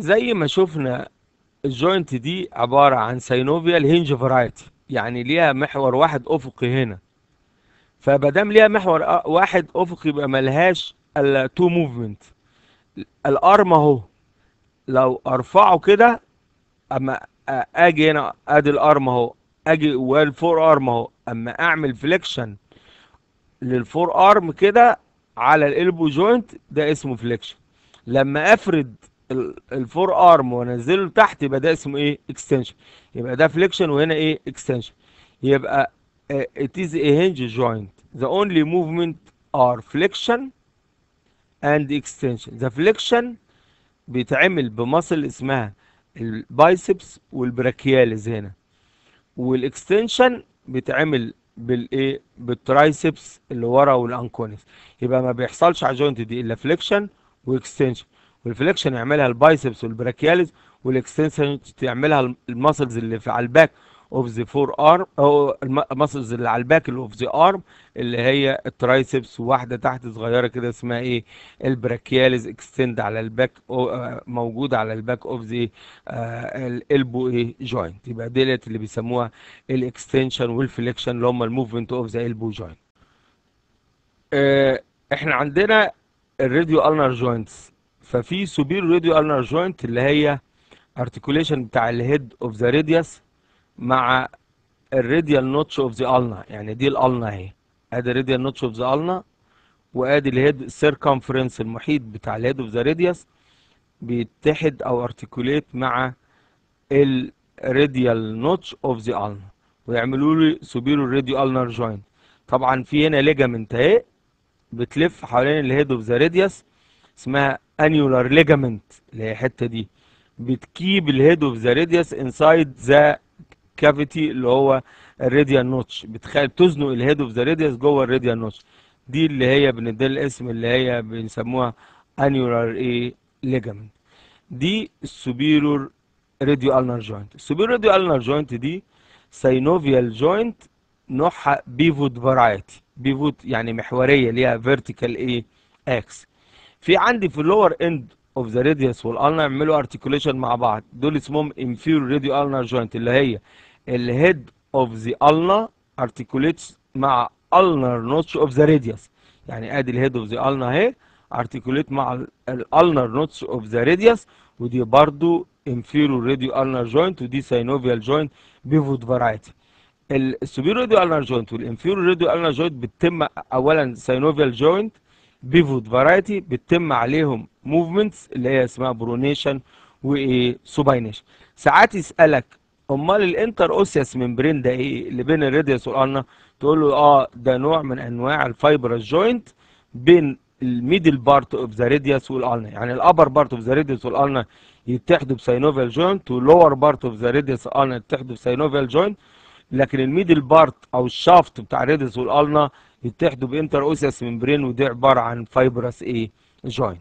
زي ما شفنا الجوينت دي عبارة عن سينوفيال الهنج فرايتي يعني ليها محور واحد افقي هنا فبدام ليها محور واحد افقي يبقى ملهاش الا تو موفمنت الارم اهو لو ارفعه كده اما اجي هنا ادي الارم اهو اجي والفور ارم اهو اما اعمل فليكشن للفور ارم كده على الالبو جوينت ده اسمه فليكشن لما افرد الفور ارم وانزله لتحت يبقى ده اسمه ايه اكستنشن يبقى ده فليكشن وهنا ايه اكستنشن يبقى it is a hinge joint the only movement are flexion and extension the flexion بيتعمل بمصل اسمها البايسبس والبراكيالز هنا والاكستنشن بيتعمل بالايه بالترايسبس اللي ورا والانكونس يبقى ما بيحصلش على الجوينت دي الا فليكشن واكستنشن والفليكشن يعملها البايسبس والبراكياليز والاكستنشن تعملها المسلز اللي في على الباك اوف ذا فور ارم او المسلز اللي على الباك اوف ذا ارم اللي هي الترايسبس واحده تحت صغيره كده اسمها ايه البراكياليز اكستند على الباك آه، موجود على الباك اوف ذا الالبو ايه جوينت يبقى ديت اللي بيسموها الاكستنشن والفليكشن اللي هم الموفمنت اوف ذا البو جوينت احنا عندنا الراديو النر جوينتس ففي سوبير راديو النر جوينت اللي هي ارتكوليشن بتاع الهيد اوف ذا راديوس مع الراديال نوتش اوف ذا النا يعني دي الالنا اهي ادي الراديال نوتش اوف ذا النا وادي الهيد سيركمفرنس المحيط بتاع الهيد اوف ذا راديوس بيتحد او ارتكوليت مع الراديال نوتش اوف ذا النا ويعملوا لي سوبيرو راديو النر جوينت طبعا في هنا ليجامنت اهي بتلف حوالين الهيد اوف ذا راديوس اسمها انيولار ليجامنت اللي هي الحته دي بتكيب الهيد اوف ذا راديوس انسايد ذا كافيتي اللي هو الراديال نوتش بتخلي بتزنق الهيد اوف ذا راديوس جوه الراديال نوتش دي اللي هي بنديها الاسم اللي هي بنسموها انيولار اي ليجامنت دي السوبيرور راديو النر جوينت السوبيرور راديو النر جوينت دي سينوفيال جوينت نوعها بيفوت فرايتي بيفوت يعني محوريه ليها فيرتيكال ايه اكس في عندي في اللور اند اوف ذا راديوس والالنا يعملوا ارتكوليشن مع بعض دول اسمهم انفيرور ريديو النا جوينت اللي هي الهيد اوف ذا النا ارتكوليتس مع النر نوتش اوف ذا راديوس يعني ادي الهيد اوف ذا النا اهي ارتكوليت مع الالنر نوتش اوف ذا راديوس ودي برضو انفيرور ريديو النر جوينت ودي ساينوفيال جوينت بيفوت فرايتي السوبيرو ريديو النر جوينت والانفيرور ريديو النر جوينت بتتم اولا ساينوفيال جوينت بيفوت فرايتي بتتم عليهم موفمنتس اللي هي اسمها برونيشن وسوباينيشن ساعات يسالك امال الانتر اوسياس ممبرين ده ايه اللي بين الراديوس والقرنه تقول له اه ده نوع من انواع الفايبرس جوينت بين الميدل بارت اوف ذا راديوس والقرنه يعني الابر بارت اوف ذا راديوس والقرنه يتحدوا بسينوفيال جوينت واللور بارت اوف ذا راديوس والقرنه يتحدوا بسينوفيال جوينت لكن الميدل بارت او الشافت بتاع الراديوس والقرنه يتحدوا بانتر اوسس ممبرين ودي عباره عن فايبرس ايه جوينت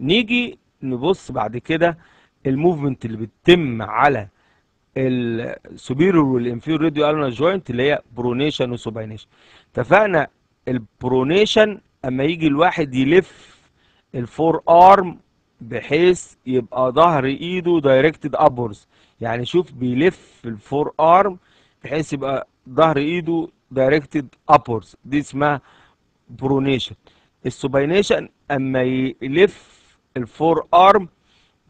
نيجي نبص بعد كده الموفمنت اللي بتتم على السوبيرور والانفيرور راديو الونا جوينت اللي هي برونيشن وسوباينيشن اتفقنا البرونيشن اما يجي الواحد يلف الفور ارم بحيث يبقى ظهر ايده دايركتد ابورز يعني شوف بيلف الفور ارم بحيث يبقى ظهر ايده دايركتد ابورز دي اسمها برونيشن السوبينيشن اما يلف الفور ارم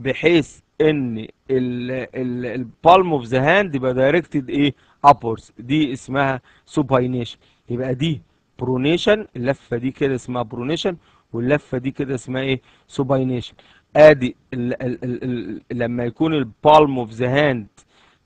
بحيث ان البالم اوف ذا هاند يبقى دايركتد ايه ابورز دي اسمها سوبينيشن يبقى دي برونيشن اللفه دي كده اسمها برونيشن واللفه دي كده اسمها ايه سوبينيشن ادي الـ الـ الـ لما يكون البالم اوف ذا هاند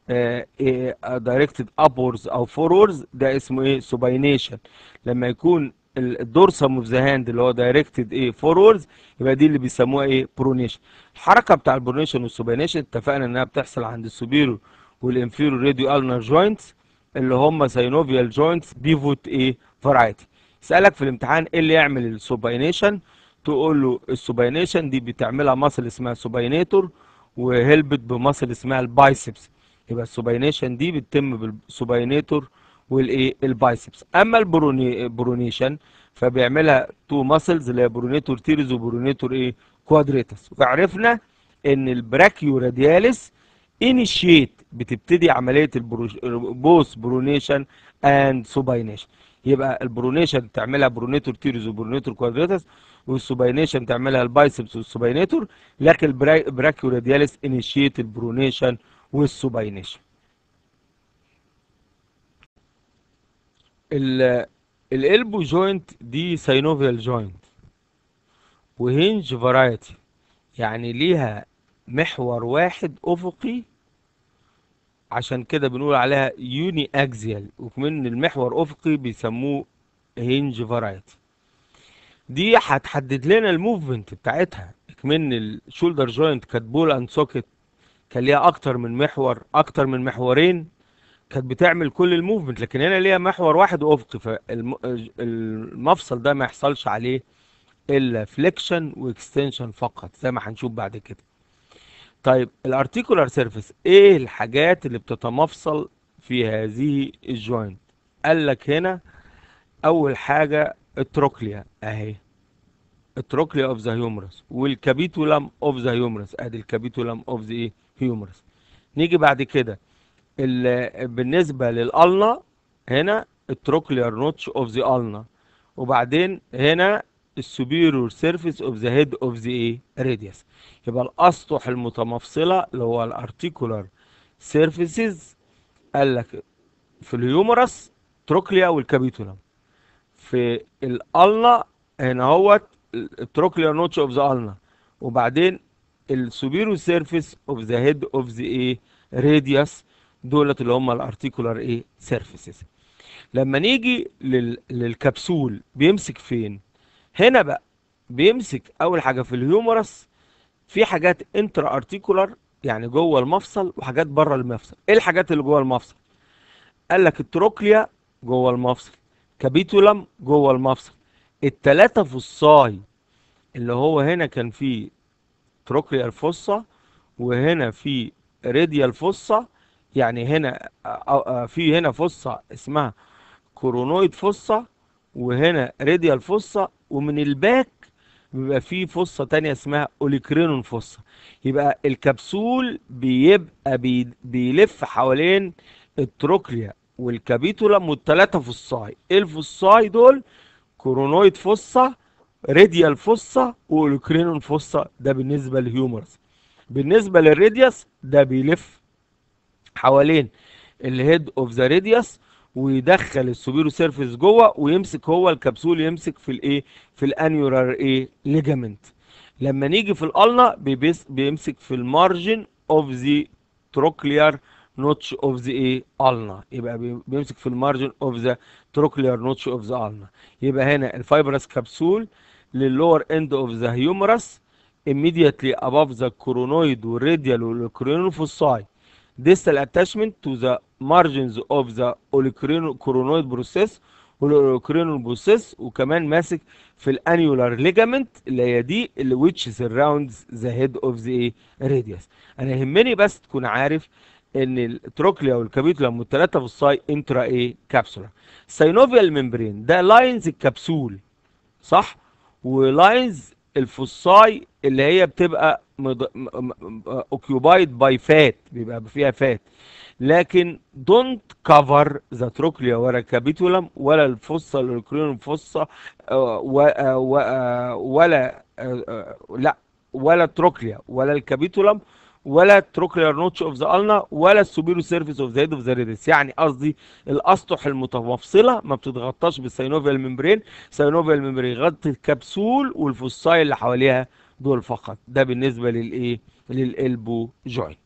دايركتد آه، ابورز آه، او فورورز ده اسمه ايه سوباينيشن لما يكون الدورسم اوف ذا هاند اللي هو دايركتد ايه فورورز يبقى دي اللي بيسموها ايه برونيشن الحركه بتاع البرونيشن والسوباينيشن اتفقنا انها بتحصل عند السوبيرو والانفيرو راديو النر جوينتس اللي هم سينوفيال جوينتس بيفوت ايه فرايتي سالك في الامتحان ايه اللي يعمل السوباينيشن تقول له السوباينيشن دي بتعملها ماسل اسمها سوباينيتور وهلبت بماسل اسمها البايسبس يبقى السوبينيشن دي بتتم بالسوبينيتور والايه البايسبس اما البرونيشن فبيعملها تو ماسلز اللي هي برونيتور تيريز وبرونيتور ايه كوادريتس وعرفنا ان البراكيو انيشيت بتبتدي عمليه البوس برونيشن اند سوبينيشن يبقى البرونيشن تعملها برونيتور تيريز وبرونيتور كوادريتس والسوبينيشن تعملها البايسبس والسوبينيتور لكن البراكيو انيشيت البرونيشن والسوباينيشن الالبو جوينت دي ساينوفيال جوينت وهنج فرايتي يعني ليها محور واحد افقي عشان كده بنقول عليها يوني اكزيال وكمان المحور افقي بيسموه هنج فرايتي دي هتحدد لنا الموفمنت بتاعتها من الشولدر جوينت كانت بول اند سوكت كان ليها اكتر من محور اكتر من محورين كانت بتعمل كل الموفمنت لكن هنا ليها محور واحد افقي فالمفصل ده ما يحصلش عليه الا فليكشن واكستنشن فقط زي ما هنشوف بعد كده طيب الارتيكولار سيرفيس ايه الحاجات اللي بتتمفصل في هذه الجوينت قال لك هنا اول حاجه التروكليا اهي التروكليا اوف ذا هيومرس والكابيتولم اوف ذا هيومرس ادي الكابيتولم اوف ذا ايه هيومرس نيجي بعد كده بالنسبه للالنا هنا التروكلير نوتش اوف ذا النا وبعدين هنا السوبيرور سيرفيس اوف ذا هيد اوف ذا ايه راديوس يبقى الاسطح المتمفصله اللي هو الارتيكولار سيرفيسز قال لك في الهيومرس تروكليا والكابيتولم في الالنا هنا هوت التروكليا نوتش اوف ذا النا وبعدين السوبيرو سيرفيس اوف ذا هيد اوف ذا ايه راديوس دولت اللي هم الارتيكولار ايه سيرفيسز لما نيجي لل... للكبسول بيمسك فين هنا بقى بيمسك اول حاجه في الهيومرس في حاجات انترا ارتيكولار يعني جوه المفصل وحاجات بره المفصل ايه الحاجات اللي جوه المفصل قال لك التروكليا جوه المفصل كابيتولم جوه المفصل التلاتة فصاي اللي هو هنا كان فيه تروكليا الفصة وهنا في ريديا الفصة يعني هنا في هنا فصة اسمها كورونويد فصة وهنا ريديا الفصة ومن الباك بيبقى في فصة تانية اسمها أوليكرينون فصة يبقى الكبسول بيبقى بي بيلف حوالين التروكليا والكابيتولم والتلاتة فصاي ايه الفصاي دول كورونويد فصة راديال فصة واولوكرينون فصة ده بالنسبه للهيومرس بالنسبه للراديوس ده بيلف حوالين الهيد اوف ذا راديوس ويدخل السوبيرو سيرفيس جوه ويمسك هو الكبسول يمسك في الايه في الانيورال ايه ليجامنت لما نيجي في الالنا بيمسك في المارجن اوف ذا تروكليار نوتش اوف ذا ايه النا يبقى بيمسك في المارجن اوف ذا تروكليار نوتش اوف ذا النا يبقى هنا الفايبرس كبسول للور اند اوف ذا humerus immediately above the coronoid والradial والcrinophossai distal attachment to the margins of the ذا process كورونويد بروسيس وكمان ماسك في الانيولار ليجامنت اللي هي دي اللي which surrounds the head of the radius انا يهمني بس تكون عارف ان التروكليا والكابيتولا متلاته في انترا ايه كابسولا سينوفيال ممبرين ده لاينز الكبسول صح ولاينز الفصاي اللي هي بتبقى مض... اوكيوبايد باي فات بيبقى فيها فات لكن دونت كفر ذا تروكليا ولا كابيتولم ولا الفصه الكريون الفصه آه، آه، آه، ولا لا ولا تروكليا ولا الكابيتولم ولا التروكلير نوتش اوف ذا النا ولا السوبيرو سيرفيس اوف ذا هيد اوف ذا ريدس يعني قصدي الاسطح المتفصله ما بتتغطاش بالساينوفيال ممبرين ساينوفيال ممبرين يغطي الكبسول والفصائل اللي حواليها دول فقط ده بالنسبه للايه للالبو جوينت